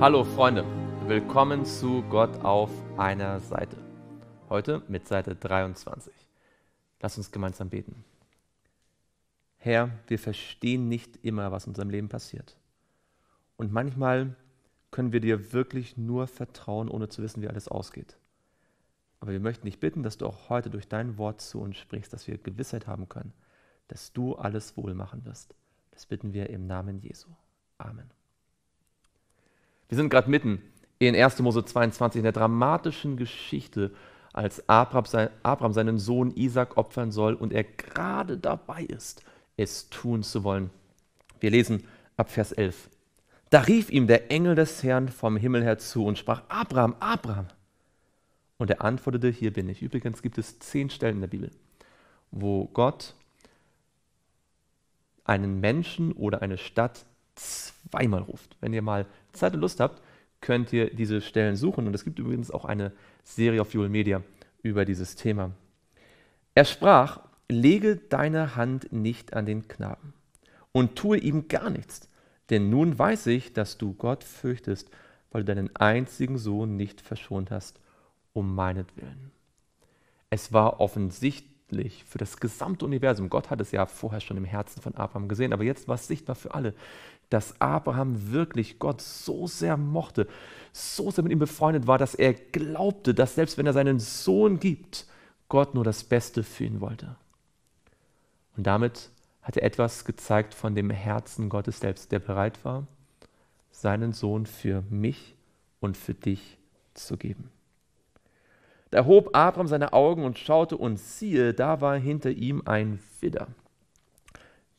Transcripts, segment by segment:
Hallo Freunde, willkommen zu Gott auf einer Seite. Heute mit Seite 23. Lass uns gemeinsam beten. Herr, wir verstehen nicht immer, was in unserem Leben passiert. Und manchmal können wir dir wirklich nur vertrauen, ohne zu wissen, wie alles ausgeht. Aber wir möchten dich bitten, dass du auch heute durch dein Wort zu uns sprichst, dass wir Gewissheit haben können, dass du alles wohl machen wirst. Das bitten wir im Namen Jesu. Amen. Wir sind gerade mitten in 1. Mose 22 in der dramatischen Geschichte, als Abraham seinen Sohn Isaac opfern soll und er gerade dabei ist, es tun zu wollen. Wir lesen ab Vers 11. Da rief ihm der Engel des Herrn vom Himmel her zu und sprach, Abraham, Abraham. Und er antwortete, hier bin ich. Übrigens gibt es zehn Stellen in der Bibel, wo Gott einen Menschen oder eine Stadt zwingt zweimal ruft. Wenn ihr mal Zeit und Lust habt, könnt ihr diese Stellen suchen. Und es gibt übrigens auch eine Serie auf Jule Media über dieses Thema. Er sprach, lege deine Hand nicht an den Knaben und tue ihm gar nichts, denn nun weiß ich, dass du Gott fürchtest, weil du deinen einzigen Sohn nicht verschont hast, um meinetwillen. Es war offensichtlich für das gesamte Universum, Gott hat es ja vorher schon im Herzen von Abraham gesehen, aber jetzt war es sichtbar für alle, dass Abraham wirklich Gott so sehr mochte, so sehr mit ihm befreundet war, dass er glaubte, dass selbst wenn er seinen Sohn gibt, Gott nur das Beste für ihn wollte. Und damit hat er etwas gezeigt von dem Herzen Gottes selbst, der bereit war, seinen Sohn für mich und für dich zu geben. Da hob Abraham seine Augen und schaute, und siehe, da war hinter ihm ein Widder,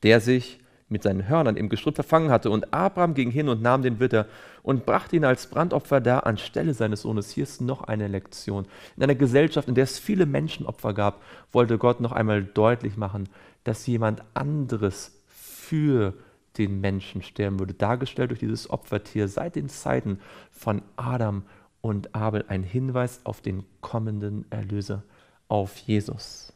der sich mit seinen Hörnern im Gestrüpp verfangen hatte. Und Abraham ging hin und nahm den Witter und brachte ihn als Brandopfer dar anstelle seines Sohnes. Hier ist noch eine Lektion. In einer Gesellschaft, in der es viele Menschenopfer gab, wollte Gott noch einmal deutlich machen, dass jemand anderes für den Menschen sterben würde. Dargestellt durch dieses Opfertier seit den Zeiten von Adam und Abel ein Hinweis auf den kommenden Erlöser, auf Jesus.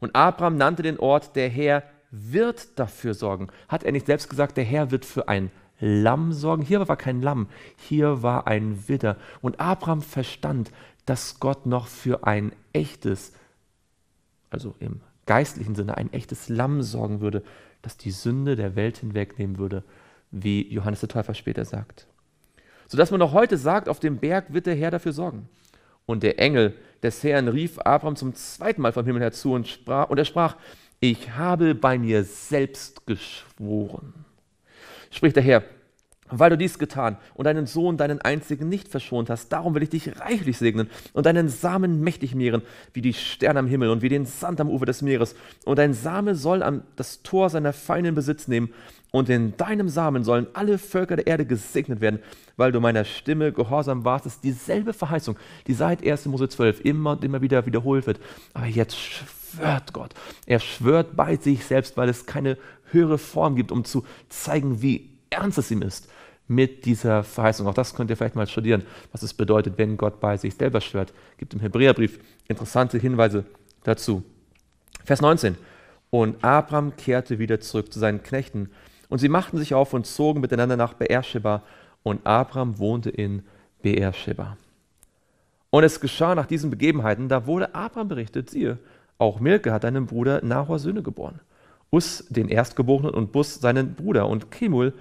Und Abraham nannte den Ort der Herr wird dafür sorgen. Hat er nicht selbst gesagt, der Herr wird für ein Lamm sorgen? Hier war kein Lamm, hier war ein Widder. Und Abraham verstand, dass Gott noch für ein echtes, also im geistlichen Sinne ein echtes Lamm sorgen würde, das die Sünde der Welt hinwegnehmen würde, wie Johannes der Täufer später sagt. Sodass man noch heute sagt, auf dem Berg wird der Herr dafür sorgen. Und der Engel des Herrn rief Abraham zum zweiten Mal vom Himmel her zu und, sprach, und er sprach, ich habe bei mir selbst geschworen. Spricht der Herr, weil du dies getan und deinen Sohn, deinen einzigen, nicht verschont hast, darum will ich dich reichlich segnen und deinen Samen mächtig mehren, wie die Sterne am Himmel und wie den Sand am Ufer des Meeres. Und dein Same soll am, das Tor seiner Feinde Besitz nehmen, und in deinem Samen sollen alle Völker der Erde gesegnet werden, weil du meiner Stimme gehorsam warst. Das ist dieselbe Verheißung, die seit 1. Mose 12 immer und immer wieder wiederholt wird. Aber jetzt schwört Gott. Er schwört bei sich selbst, weil es keine höhere Form gibt, um zu zeigen, wie ernst es ihm ist mit dieser Verheißung. Auch das könnt ihr vielleicht mal studieren, was es bedeutet, wenn Gott bei sich selber schwört. Gibt im Hebräerbrief interessante Hinweise dazu. Vers 19. Und Abram kehrte wieder zurück zu seinen Knechten. Und sie machten sich auf und zogen miteinander nach Beersheba. Und Abram wohnte in Beersheba. Und es geschah nach diesen Begebenheiten, da wurde Abram berichtet, siehe, auch Milke hat einem Bruder Nahor Söhne geboren. Us den Erstgeborenen und Bus seinen Bruder und Kemul,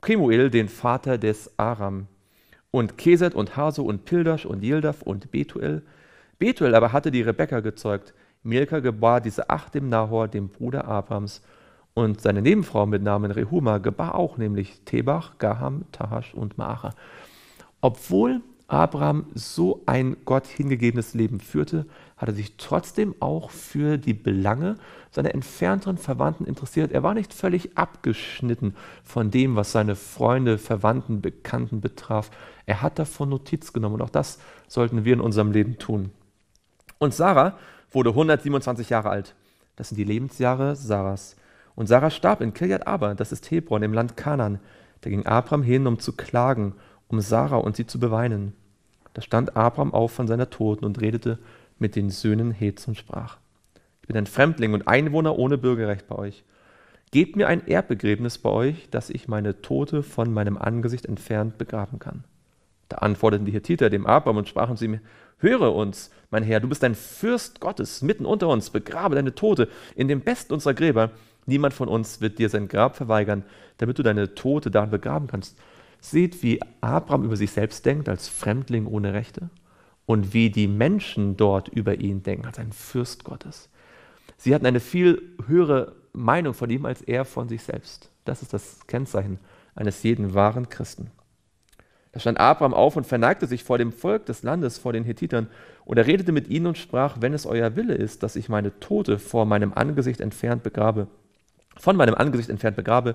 Kemuel den Vater des Aram. Und Keset und Haso und Pildasch und Yildaf und Betuel. Betuel aber hatte die Rebekka gezeugt. Milka gebar diese acht dem Nahor, dem Bruder Abrams. Und seine Nebenfrau mit Namen Rehuma gebar auch nämlich Tebach, Gaham, Tahash und Maacha. Obwohl Abraham so ein Gott hingegebenes Leben führte, hat er sich trotzdem auch für die Belange seiner entfernteren Verwandten interessiert. Er war nicht völlig abgeschnitten von dem, was seine Freunde, Verwandten, Bekannten betraf. Er hat davon Notiz genommen und auch das sollten wir in unserem Leben tun. Und Sarah wurde 127 Jahre alt. Das sind die Lebensjahre Sarahs. Und Sarah starb in Kirjat Aber, das ist Hebron im Land Kanan. Da ging Abram hin, um zu klagen, um Sarah und sie zu beweinen. Da stand Abram auf von seiner Toten und redete mit den Söhnen Hets und sprach: Ich bin ein Fremdling und Einwohner ohne Bürgerrecht bei euch. Gebt mir ein Erbbegräbnis bei euch, dass ich meine Tote von meinem Angesicht entfernt begraben kann. Da antworteten die Hittiter dem Abraham und sprachen zu ihm: Höre uns, mein Herr, du bist ein Fürst Gottes, mitten unter uns, begrabe deine Tote in dem besten unserer Gräber. Niemand von uns wird dir sein Grab verweigern, damit du deine Tote darin begraben kannst. Seht, wie Abraham über sich selbst denkt, als Fremdling ohne Rechte und wie die Menschen dort über ihn denken, als ein Fürst Gottes. Sie hatten eine viel höhere Meinung von ihm als er von sich selbst. Das ist das Kennzeichen eines jeden wahren Christen. Da stand Abraham auf und verneigte sich vor dem Volk des Landes, vor den Hethitern, und er redete mit ihnen und sprach, wenn es euer Wille ist, dass ich meine Tote vor meinem Angesicht entfernt begrabe, von meinem Angesicht entfernt begrabe,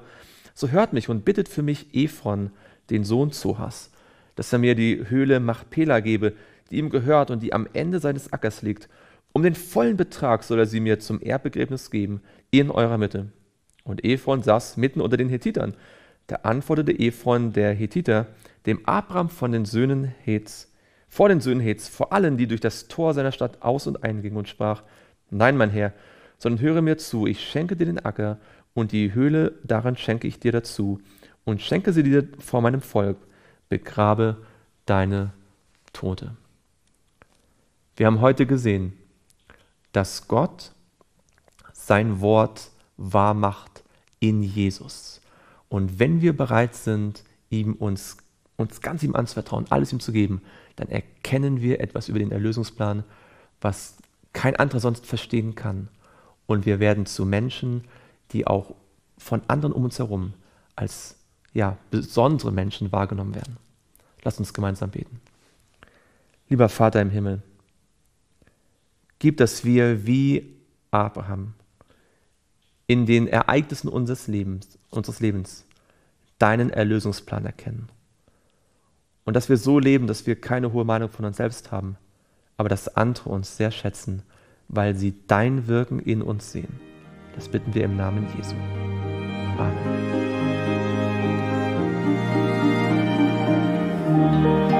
so hört mich und bittet für mich Ephron, den Sohn Zohas, dass er mir die Höhle Machpela gebe, die ihm gehört und die am Ende seines Ackers liegt. Um den vollen Betrag soll er sie mir zum Erbbegräbnis geben, in eurer Mitte. Und Ephron saß mitten unter den Hethitern. Da antwortete Ephron der Hethiter, dem Abram von den Söhnen Heths, vor den Söhnen Heths, vor allen, die durch das Tor seiner Stadt aus und eingingen und sprach, Nein, mein Herr, sondern höre mir zu, ich schenke dir den Acker und die Höhle daran schenke ich dir dazu und schenke sie dir vor meinem Volk, begrabe deine Tote. Wir haben heute gesehen, dass Gott sein Wort wahr macht in Jesus. Und wenn wir bereit sind, ihm uns, uns ganz ihm anzuvertrauen, alles ihm zu geben, dann erkennen wir etwas über den Erlösungsplan, was kein anderer sonst verstehen kann. Und wir werden zu Menschen, die auch von anderen um uns herum als ja, besondere Menschen wahrgenommen werden. Lasst uns gemeinsam beten. Lieber Vater im Himmel, Gib, dass wir wie Abraham in den Ereignissen unseres Lebens, unseres Lebens deinen Erlösungsplan erkennen. Und dass wir so leben, dass wir keine hohe Meinung von uns selbst haben, aber dass andere uns sehr schätzen, weil sie dein Wirken in uns sehen. Das bitten wir im Namen Jesu. Amen.